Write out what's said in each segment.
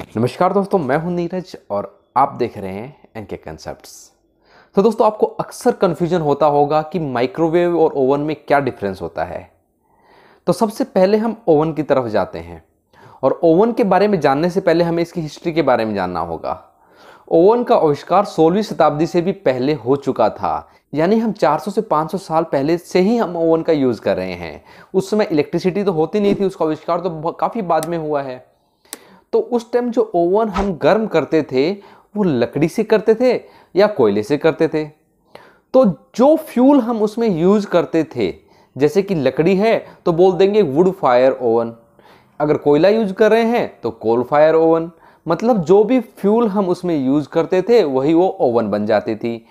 नमस्कार दोस्तों मैं हूं नीरज और आप देख रहे हैं एन के कंसेप्ट तो दोस्तों आपको अक्सर कन्फ्यूजन होता होगा कि माइक्रोवेव और ओवन में क्या डिफरेंस होता है तो सबसे पहले हम ओवन की तरफ जाते हैं और ओवन के बारे में जानने से पहले हमें इसकी हिस्ट्री के बारे में जानना होगा ओवन का आविष्कार सोलहवीं शताब्दी से भी पहले हो चुका था यानी हम 400 से 500 साल पहले से ही हम ओवन का यूज़ कर रहे हैं उस समय इलेक्ट्रिसिटी तो होती नहीं थी उसका आविष्कार तो काफ़ी बाद में हुआ है तो उस टाइम जो ओवन हम गर्म करते थे वो लकड़ी से करते थे या कोयले से करते थे तो जो फ्यूल हम उसमें यूज़ करते थे जैसे कि लकड़ी है तो बोल देंगे वुड फायर ओवन अगर कोयला यूज कर रहे हैं तो कोल फायर ओवन मतलब जो भी फ्यूल हम उसमें यूज़ करते थे वही वो ओवन बन जाती थी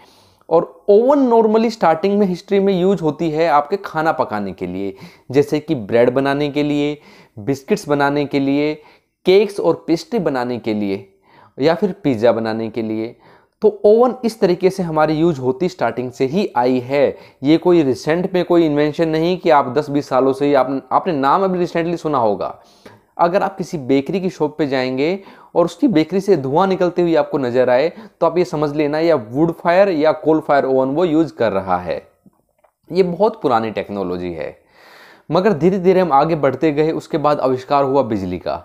और ओवन नॉर्मली स्टार्टिंग में हिस्ट्री में यूज होती है आपके खाना पकाने के लिए जैसे कि ब्रेड बनाने के लिए बिस्किट्स बनाने के लिए केक्स और पेस्ट्री बनाने के लिए या फिर पिज़्ज़ा बनाने के लिए तो ओवन इस तरीके से हमारी यूज होती स्टार्टिंग से ही आई है ये कोई रिसेंट में कोई इन्वेंशन नहीं कि आप 10-20 सालों से ही आप, आपने नाम अभी रिसेंटली सुना होगा अगर आप किसी बेकरी की शॉप पे जाएंगे और उसकी बेकरी से धुआं निकलते हुए आपको नज़र आए तो आप ये समझ लेना या वुड फायर या कोल फायर ओवन वो यूज़ कर रहा है ये बहुत पुरानी टेक्नोलॉजी है मगर धीरे धीरे हम आगे बढ़ते गए उसके बाद आविष्कार हुआ बिजली का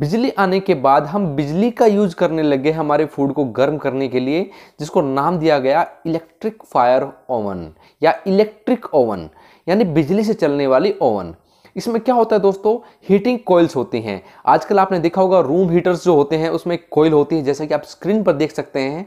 बिजली आने के बाद हम बिजली का यूज करने लगे हमारे फूड को गर्म करने के लिए जिसको नाम दिया गया इलेक्ट्रिक फायर ओवन या इलेक्ट्रिक ओवन यानी बिजली से चलने वाली ओवन इसमें क्या होता है दोस्तों हीटिंग कोयल्स होती हैं आजकल आपने देखा होगा रूम हीटर्स जो होते हैं उसमें कोयल होती है जैसे कि आप स्क्रीन पर देख सकते हैं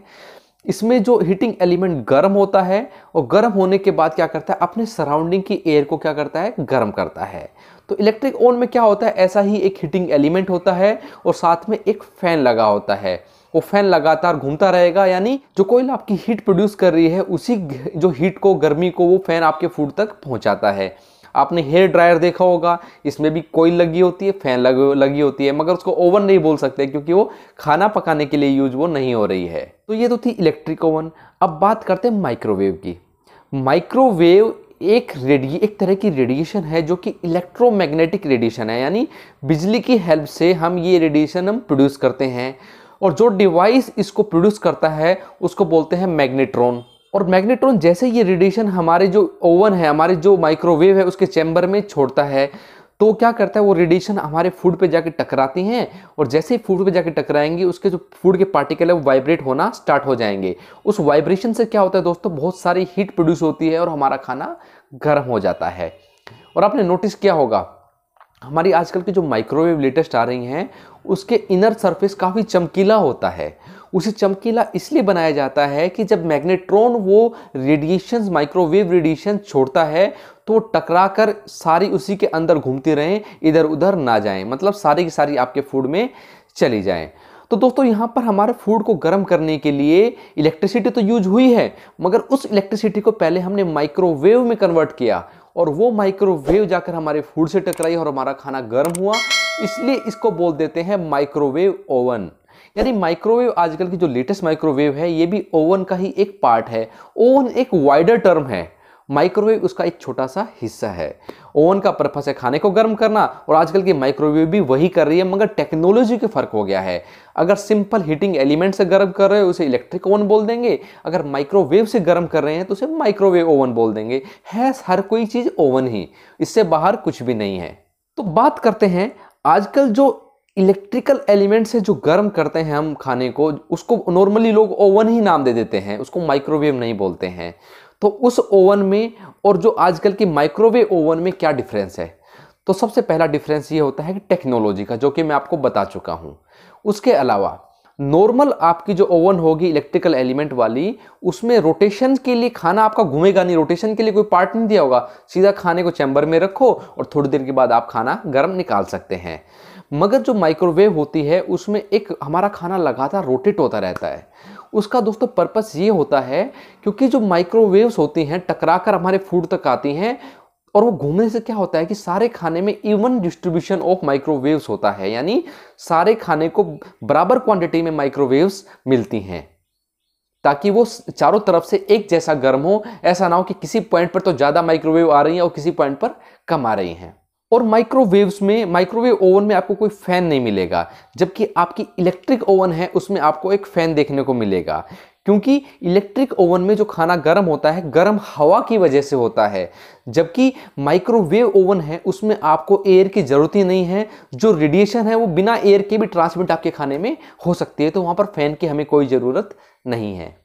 इसमें जो हीटिंग एलिमेंट गर्म होता है और गर्म होने के बाद क्या करता है अपने सराउंडिंग की एयर को क्या करता है गर्म करता है तो इलेक्ट्रिक ओवन में क्या होता है ऐसा ही एक हीटिंग एलिमेंट होता है और साथ में एक फैन लगा होता है वो फैन लगातार घूमता रहेगा यानी जो कोयला आपकी हीट प्रोड्यूस कर रही है उसी जो हीट को गर्मी को वो फैन आपके फूड तक पहुंचाता है आपने हेयर ड्रायर देखा होगा इसमें भी कोयल लगी होती है फैन लग, लगी होती है मगर उसको ओवन नहीं बोल सकते क्योंकि वो खाना पकाने के लिए यूज वो नहीं हो रही है तो ये तो थी इलेक्ट्रिक ओवन अब बात करते हैं माइक्रोवेव की माइक्रोवेव एक रेडिए एक तरह की रेडिएशन है जो कि इलेक्ट्रोमैग्नेटिक रेडिएशन है यानी बिजली की हेल्प से हम ये रेडिएशन हम प्रोड्यूस करते हैं और जो डिवाइस इसको प्रोड्यूस करता है उसको बोलते हैं मैग्नेट्रॉन और मैग्नेट्रॉन जैसे ये रेडिएशन हमारे जो ओवन है हमारे जो माइक्रोवेव है उसके चैम्बर में छोड़ता है तो क्या करता है वो रेडिएशन हमारे फूड पे जाके टकराती हैं और जैसे ही फूड पे जाके टकराएंगी उसके जो फूड के पार्टिकल है वो वाइब्रेट होना स्टार्ट हो जाएंगे उस वाइब्रेशन से क्या होता है दोस्तों बहुत सारी हीट प्रोड्यूस होती है और हमारा खाना गर्म हो जाता है और आपने नोटिस किया होगा हमारी आजकल की जो माइक्रोवेव लेटेस्ट आ रही हैं उसके इनर सरफेस काफ़ी चमकीला होता है उसे चमकीला इसलिए बनाया जाता है कि जब मैग्नेट्रॉन वो रेडिएशन माइक्रोवेव रेडिएशन छोड़ता है तो टकरा कर सारी उसी के अंदर घूमती रहें इधर उधर ना जाएं मतलब सारी की सारी आपके फूड में चली जाएं तो दोस्तों यहाँ पर हमारे फूड को गर्म करने के लिए इलेक्ट्रिसिटी तो यूज हुई है मगर उस इलेक्ट्रिसिटी को पहले हमने माइक्रोवेव में कन्वर्ट किया और वो माइक्रोवेव जाकर हमारे फूड से टकराई और हमारा खाना गर्म हुआ इसलिए इसको बोल देते हैं माइक्रोवेव ओवन यानी माइक्रोवेव आजकल की जो लेटेस्ट माइक्रोवेव है ये भी ओवन का ही एक पार्ट है ओवन एक वाइडर टर्म है माइक्रोवेव उसका एक छोटा सा हिस्सा है ओवन का पर्पस है खाने को गर्म करना और आजकल की माइक्रोवेव भी वही कर रही है मगर टेक्नोलॉजी के फ़र्क हो गया है अगर सिंपल हीटिंग एलिमेंट से गर्म कर रहे हैं उसे इलेक्ट्रिक ओवन बोल देंगे अगर माइक्रोवेव से गर्म कर रहे हैं तो उसे माइक्रोवेव ओवन बोल देंगे है हर कोई चीज़ ओवन ही इससे बाहर कुछ भी नहीं है तो बात करते हैं आजकल जो इलेक्ट्रिकल एलिमेंट से जो गर्म करते हैं हम खाने को उसको नॉर्मली लोग ओवन ही नाम दे देते हैं उसको माइक्रोवेव नहीं बोलते हैं तो उस ओवन में और जो आजकल की माइक्रोवेव ओवन में क्या डिफरेंस है तो सबसे पहला डिफरेंस ये होता है कि टेक्नोलॉजी का जो कि मैं आपको बता चुका हूँ उसके अलावा नॉर्मल आपकी जो ओवन होगी इलेक्ट्रिकल एलिमेंट वाली उसमें रोटेशन के लिए खाना आपका घूमेगा नहीं रोटेशन के लिए कोई पार्ट नहीं दिया होगा सीधा खाने को चैम्बर में रखो और थोड़ी देर के बाद आप खाना गर्म निकाल सकते हैं मगर जो माइक्रोवेव होती है उसमें एक हमारा खाना लगातार रोटेट होता रहता है उसका दोस्तों पर्पस ये होता है क्योंकि जो माइक्रोवेव्स होती हैं टकरा कर हमारे फूड तक आती हैं और वो घूमने से क्या होता है कि सारे खाने में इवन डिस्ट्रीब्यूशन ऑफ माइक्रोवेव्स होता है यानी सारे खाने को बराबर क्वांटिटी में माइक्रोवेव्स मिलती हैं ताकि वो चारों तरफ से एक जैसा गर्म हो ऐसा ना हो कि किसी पॉइंट पर तो ज़्यादा माइक्रोवेव आ रही हैं और किसी पॉइंट पर कम आ रही हैं और माइक्रोवेव्स में माइक्रोवेव ओवन में आपको कोई फैन नहीं मिलेगा जबकि आपकी इलेक्ट्रिक ओवन है उसमें आपको एक फैन देखने को मिलेगा क्योंकि इलेक्ट्रिक ओवन में जो खाना गर्म होता है गर्म हवा की वजह से होता है जबकि माइक्रोवेव ओवन है उसमें आपको एयर की ज़रूरत ही नहीं है जो रेडिएशन है वो बिना एयर के भी ट्रांसमिट आपके खाने में हो सकती है तो वहाँ पर फैन की हमें कोई ज़रूरत नहीं है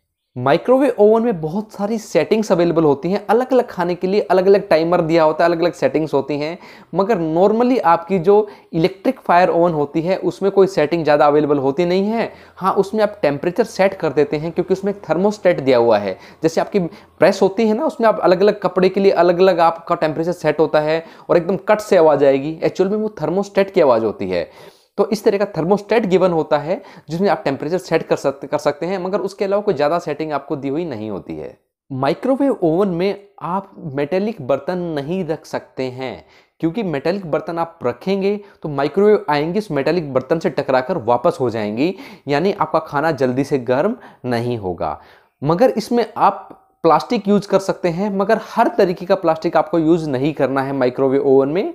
माइक्रोवेव ओवन में बहुत सारी सेटिंग्स अवेलेबल होती हैं अलग अलग खाने के लिए अलग अलग टाइमर दिया होता है अलग अलग सेटिंग्स होती हैं मगर नॉर्मली आपकी जो इलेक्ट्रिक फायर ओवन होती है उसमें कोई सेटिंग ज़्यादा अवेलेबल होती नहीं है हाँ उसमें आप टेम्परेचर सेट कर देते हैं क्योंकि उसमें एक थर्मोस्टेट दिया हुआ है जैसे आपकी प्रेस होती है ना उसमें आप अलग अलग कपड़े के लिए अलग अलग आपका टेम्परेचर सेट होता है और एकदम कट से आवाज़ आएगी एक्चुअल में वो थर्मोस्टेट की आवाज़ होती है तो इस तरह का थर्मोस्टेट गिवन होता है जिसमें आप टेम्परेचर सेट कर सकते कर सकते हैं मगर उसके अलावा कोई ज़्यादा सेटिंग आपको दी हुई नहीं होती है माइक्रोवेव ओवन में आप मेटेलिक बर्तन नहीं रख सकते हैं क्योंकि मेटेलिक बर्तन आप रखेंगे तो माइक्रोवेव आएंगे उस मेटेलिक बर्तन से टकराकर वापस हो जाएंगी यानी आपका खाना जल्दी से गर्म नहीं होगा मगर इसमें आप प्लास्टिक यूज कर सकते हैं मगर हर तरीके का प्लास्टिक आपको यूज नहीं करना है माइक्रोवेव ओवन में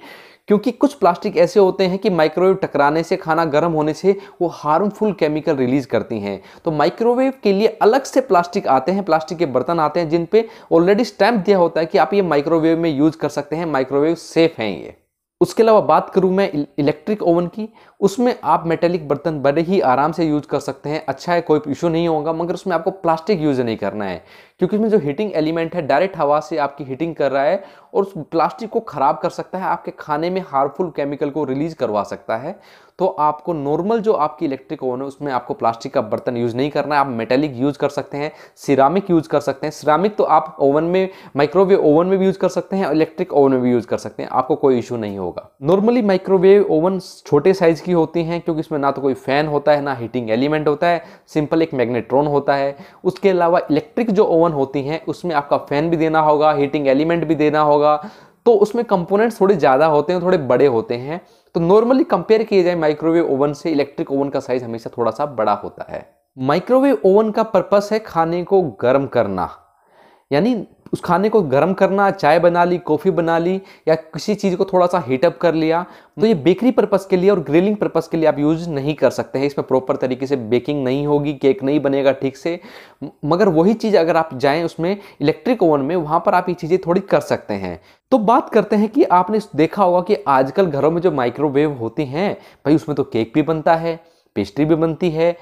क्योंकि कुछ प्लास्टिक ऐसे होते हैं कि माइक्रोवेव टकराने से खाना गर्म होने से वो हार्मफुल केमिकल रिलीज करती हैं तो माइक्रोवेव के लिए अलग से प्लास्टिक आते हैं प्लास्टिक के बर्तन आते हैं जिन ऑलरेडी स्टैम्प दिया होता है कि आप ये माइक्रोवेव में यूज कर सकते हैं माइक्रोवेव सेफ हैं ये उसके अलावा बात करूं मैं इलेक्ट्रिक ओवन की उसमें आप मेटेलिक बर्तन बड़े ही आराम से यूज कर सकते हैं अच्छा है कोई इशू नहीं होगा मगर उसमें आपको प्लास्टिक यूज नहीं करना है क्योंकि उसमें जो हीटिंग एलिमेंट है डायरेक्ट हवा से आपकी हीटिंग कर रहा है और उस प्लास्टिक को ख़राब कर सकता है आपके खाने में हार्मफुल केमिकल को रिलीज करवा सकता है तो आपको नॉर्मल जो आपकी इलेक्ट्रिक ओवन है उसमें आपको प्लास्टिक का बर्तन यूज़ नहीं करना है आप मेटेलिक यूज़ कर सकते हैं सिरामिक यूज़ कर सकते हैं सिरामिक तो आप ओवन में माइक्रोवेव ओवन में भी यूज़ कर सकते हैं इलेक्ट्रिक ओवन में भी यूज़ कर सकते हैं आपको कोई इशू नहीं होगा नॉर्मली माइक्रोवेव ओवन छोटे साइज़ की की होती हैं क्योंकि इसमें ना तो कोई फैन होता है ना हीटिंग एलिमेंट होता है सिंपल एक मैग्नेट्रॉन होता है उसके अलावा इलेक्ट्रिक जो ओवन होती हैं उसमें आपका फैन भी देना होगा हीटिंग एलिमेंट भी देना होगा तो उसमें कंपोनेंट्स थोड़े ज़्यादा होते हैं थोड़े बड़े होते हैं तो नॉर्मली कंपेयर किए जाए माइक्रोवेव ओवन से इलेक्ट्रिक ओवन का साइज़ हमेशा थोड़ा सा बड़ा होता है माइक्रोवेव ओवन का पर्पस है खाने को गर्म करना यानी उस खाने को गर्म करना चाय बना ली कॉफ़ी बना ली या किसी चीज़ को थोड़ा सा हीटअप कर लिया तो ये बेकरी पर्पज़ के लिए और ग्रिलिंग पर्पज़ के लिए आप यूज़ नहीं कर सकते हैं इसमें प्रॉपर तरीके से बेकिंग नहीं होगी केक नहीं बनेगा ठीक से मगर वही चीज़ अगर आप जाएँ उसमें इलेक्ट्रिक ओवन में वहाँ पर आप ये चीज़ें थोड़ी कर सकते हैं तो बात करते हैं कि आपने देखा होगा कि आजकल घरों में जो माइक्रोवेव होती हैं भाई उसमें तो केक भी बनता है पेस्ट्री भी बनती है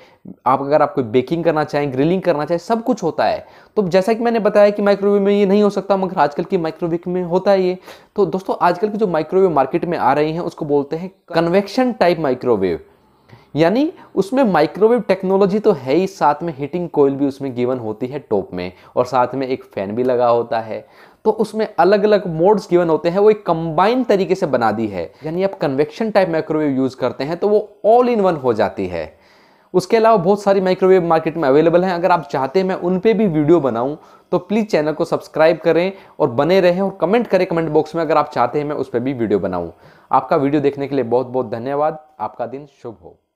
आप अगर आप कोई बेकिंग करना चाहें ग्रिलिंग करना चाहें सब कुछ होता है तो जैसा कि मैंने बताया कि माइक्रोवेव में ये नहीं हो सकता मगर आजकल की माइक्रोवेव में होता है ये तो दोस्तों आजकल की जो माइक्रोवेव मार्केट में आ रही हैं उसको बोलते हैं कन्वेक्शन टाइप माइक्रोवेव यानी उसमें माइक्रोवेव टेक्नोलॉजी तो है ही साथ में हीटिंग कोयल भी उसमें गिवन होती है टॉप में और साथ में एक फैन भी लगा होता है तो उसमें अलग अलग मोड्स गिवन होते हैं वो एक कंबाइंड तरीके से बना दी है यानी आप कन्वेक्शन टाइप माइक्रोवेव यूज़ करते हैं तो वो ऑल इन वन हो जाती है उसके अलावा बहुत सारी माइक्रोवेव मार्केट में अवेलेबल हैं अगर आप चाहते हैं मैं उन पर भी वीडियो बनाऊं तो प्लीज़ चैनल को सब्सक्राइब करें और बने रहें और कमेंट करें कमेंट बॉक्स में अगर आप चाहते हैं मैं उस पर भी वीडियो बनाऊं आपका वीडियो देखने के लिए बहुत बहुत धन्यवाद आपका दिन शुभ हो